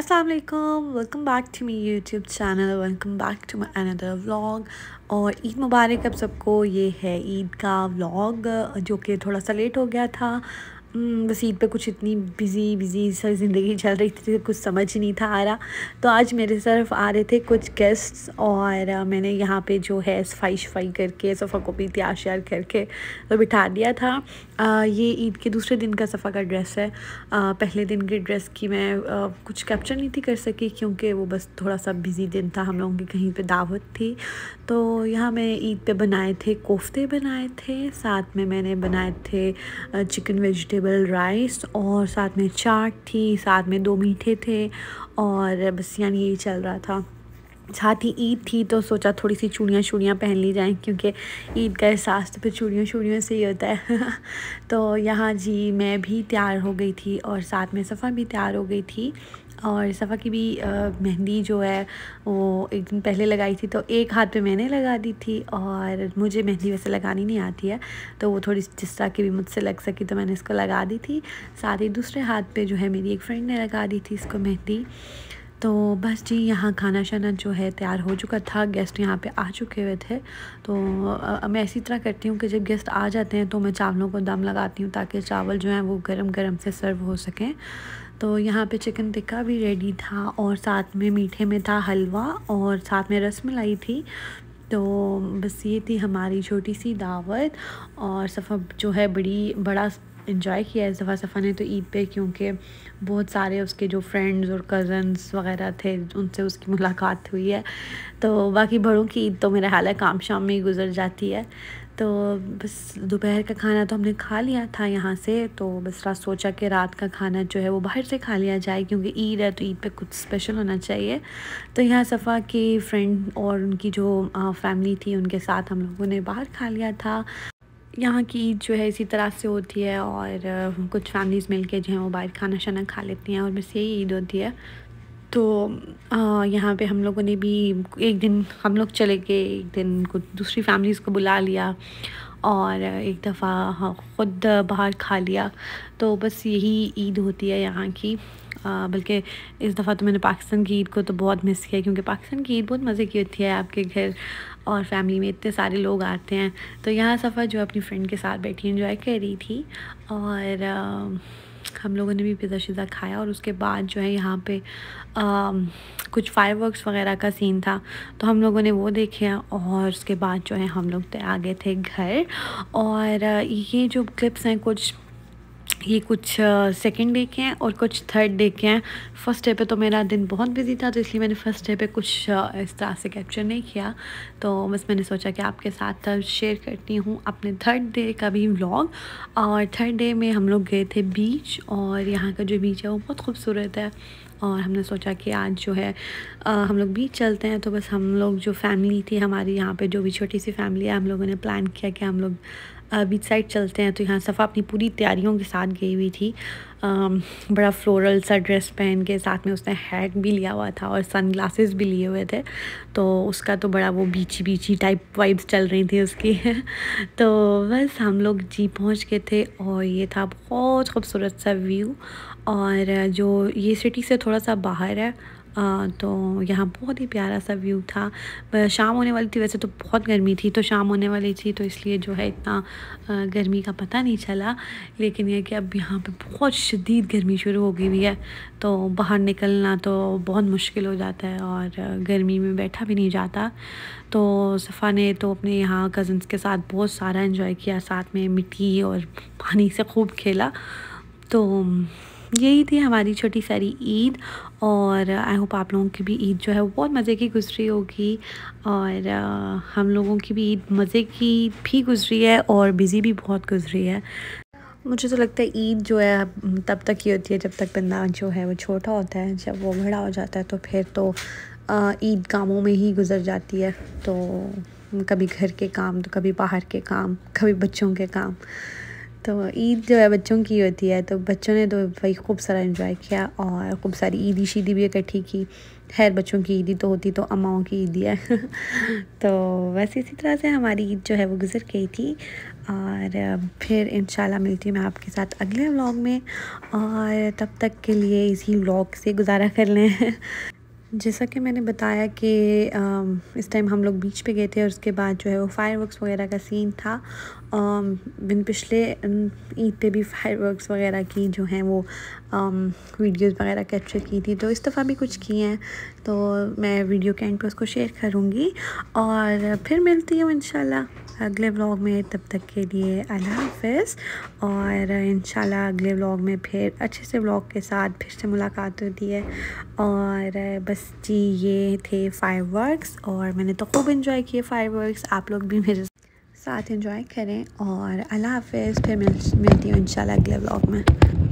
Aslam welcome back to me YouTube channel welcome back to my another vlog और ईद मुबारक अब सबको ये है ईद का व्लॉग जो कि थोड़ा सा लेट हो गया था हम्म, ईद पे कुछ इतनी बिज़ी बिज़ी सा ज़िंदगी चल रही थी कुछ समझ नहीं था आ रहा तो आज मेरे तरफ आ रहे थे कुछ गेस्ट्स और मैंने यहाँ पे जो है सफाई शफाई करके सफ़ा को भी त्याश श्यार करके तो बिठा दिया था आ, ये ईद के दूसरे दिन का सफ़ा का ड्रेस है आ, पहले दिन के ड्रेस की मैं आ, कुछ कैप्चर नहीं थी कर सकी क्योंकि वो बस थोड़ा सा बिज़ी दिन था हम लोगों की कहीं पर दावत थी तो यहाँ मैं ईद पर बनाए थे कोफ्ते बनाए थे साथ में मैंने बनाए थे चिकन वेजिटेबल वेजिटेबल राइस और साथ में चाट थी साथ में दो मीठे थे और बस यानी यही चल रहा था साथ ही ईद थी तो सोचा थोड़ी सी चूड़ियाँ चूड़ियाँ पहन ली जाएँ क्योंकि ईद का एहसास तो फिर चूड़ियों चूड़ियों से ही होता है तो यहाँ जी मैं भी तैयार हो गई थी और साथ में सफ़र भी तैयार हो गई थी और सफ़ा की भी मेहंदी जो है वो एक दिन पहले लगाई थी तो एक हाथ पे मैंने लगा दी थी और मुझे मेहंदी वैसे लगानी नहीं आती है तो वो थोड़ी जिस तरह की भी मुझसे लग सकी तो मैंने इसको लगा दी थी साथ ही दूसरे हाथ पे जो है मेरी एक फ्रेंड ने लगा दी थी इसको मेहंदी तो बस जी यहाँ खाना शाना जो है तैयार हो चुका था गेस्ट यहाँ पे आ चुके हुए थे तो आ, मैं इसी तरह करती हूँ कि जब गेस्ट आ जाते हैं तो मैं चावलों को दम लगाती हूँ ताकि चावल जो हैं वो गरम गरम से सर्व हो सकें तो यहाँ पे चिकन टिक्का भी रेडी था और साथ में मीठे में था हलवा और साथ में रस मलाई थी तो बस ये थी हमारी छोटी सी दावत और सफ़ा जो है बड़ी बड़ा इन्जॉय किया इस सफ़ा सफ़ा ने तो ईद पे क्योंकि बहुत सारे उसके जो फ्रेंड्स और कज़न्स वगैरह थे उनसे उसकी मुलाकात हुई है तो बाकी बड़ों की ईद तो मेरा हाल है काम शाम में ही गुजर जाती है तो बस दोपहर का खाना तो हमने खा लिया था यहाँ से तो बस रात सोचा कि रात का खाना जो है वो बाहर से खा लिया जाए क्योंकि ईद है तो ईद पे कुछ स्पेशल होना चाहिए तो यहाँ सफ़ा के फ्रेंड और उनकी जो फैमिली थी उनके साथ हम लोगों ने बाहर खा लिया था यहाँ की ईद जो है इसी तरह से होती है और कुछ फैमिलीज़ मिलके जो है वो बाहर खाना शाना खा लेती हैं और बस यही ईद होती है तो यहाँ पे हम लोगों ने भी एक दिन हम लोग चले गए एक दिन कुछ दूसरी फैमिलीज़ को बुला लिया और एक दफ़ा ख़ुद बाहर खा लिया तो बस यही ईद होती है यहाँ की बल्कि इस दफ़ा तो मैंने पाकिस्तान की ईद को तो बहुत मिस किया क्योंकि पाकिस्तान की ईद बहुत मज़े की होती है आपके घर और फैमिली में इतने सारे लोग आते हैं तो यहाँ सफ़र जो अपनी फ्रेंड के साथ बैठी इंजॉय कर रही थी और हम लोगों ने भी पिज़्ज़ा शिज़ा खाया और उसके बाद जो है यहाँ पे आ, कुछ फायरवर्क्स वगैरह का सीन था तो हम लोगों ने वो देखे और उसके बाद जो है हम लोग तो आ गए थे घर और ये जो क्लिप्स हैं कुछ ये कुछ सेकंड डे के हैं और कुछ थर्ड डे के हैं फर्स्ट डे पे तो मेरा दिन बहुत बिजी था तो इसलिए मैंने फर्स्ट डे पे कुछ इस तरह से कैप्चर नहीं किया तो बस मैंने सोचा कि आपके साथ शेयर करती हूँ अपने थर्ड डे का भी व्लॉग और थर्ड डे में हम लोग गए थे बीच और यहाँ का जो बीच है वो बहुत खूबसूरत है और हमने सोचा कि आज जो है आ, हम लोग बीच चलते हैं तो बस हम लोग जो फैमिली थी हमारी यहाँ पे जो भी छोटी सी फैमिली है हम लोगों ने प्लान किया कि हम लोग बीच साइड चलते हैं तो यहाँ सफ़ा अपनी पूरी तैयारियों के साथ गई हुई थी Um, बड़ा फ्लोरल सा ड्रेस पहन के साथ में उसने हैग भी लिया हुआ था और सन ग्लासेस भी लिए हुए थे तो उसका तो बड़ा वो बीची बीची टाइप वाइब्स चल रही थी उसकी तो बस हम लोग जी पहुंच गए थे और ये था बहुत खूबसूरत सा व्यू और जो ये सिटी से थोड़ा सा बाहर है तो यहाँ बहुत ही प्यारा सा व्यू था शाम होने वाली थी वैसे तो बहुत गर्मी थी तो शाम होने वाली थी तो इसलिए जो है इतना गर्मी का पता नहीं चला लेकिन यह कि अब यहाँ पे बहुत शदीद गर्मी शुरू हो गई हुई है तो बाहर निकलना तो बहुत मुश्किल हो जाता है और गर्मी में बैठा भी नहीं जाता तो सफ़ा ने तो अपने यहाँ कज़न्स के साथ बहुत सारा इन्जॉय किया साथ में मिट्टी और पानी से खूब खेला तो यही थी हमारी छोटी सारी ईद और आई होप आप लोगों की भी ईद जो है वो बहुत मज़े की गुजरी होगी और हम लोगों की भी ईद मज़े की भी गुजरी है और बिज़ी भी बहुत गुजरी है मुझे तो लगता है ईद जो है तब तक ही होती है जब तक बंदा जो है वो छोटा होता है जब वो बड़ा हो जाता है तो फिर तो ईद कामों में ही गुजर जाती है तो कभी घर के काम तो कभी बाहर के काम कभी बच्चों के काम तो ईद जो है बच्चों की होती है तो बच्चों ने तो भाई खूब सारा इन्जॉय किया और खूब सारी ईदी शीदी भी इकट्ठी की खैर बच्चों की ईदी तो होती तो अम्माओं की ईदी है तो वैसे इसी तरह से हमारी ईद जो है वो गुजर गई थी और फिर इन मिलती हूँ मैं आपके साथ अगले व्लॉग में और तब तक के लिए इसी व्लॉग से गुजारा कर लें जैसा कि मैंने बताया कि इस टाइम हम लोग बीच पे गए थे और उसके बाद जो है वो फायर वर्कस वगैरह का सीन था बिन पिछले ईद पे भी फायर वर्कस वगैरह की जो हैं वो वीडियोस वगैरह कैप्चर की थी तो इस दफ़ा भी कुछ किए हैं तो मैं वीडियो के एंड पे उसको शेयर करूँगी और फिर मिलती हूँ इन अगले व्लॉग में तब तक के लिए अल्लाह और इन अगले व्लॉग में फिर अच्छे से व्लॉग के साथ फिर से मुलाकात होती है और बस बस जी ये थे फायरवर्क्स और मैंने तो खूब इन्जॉय किए फायरवर्क्स आप लोग भी मेरे साथ इन्जॉय करें और अल्लाह हाफ फिर मिल मिलती हूँ इन अगले ब्लॉग में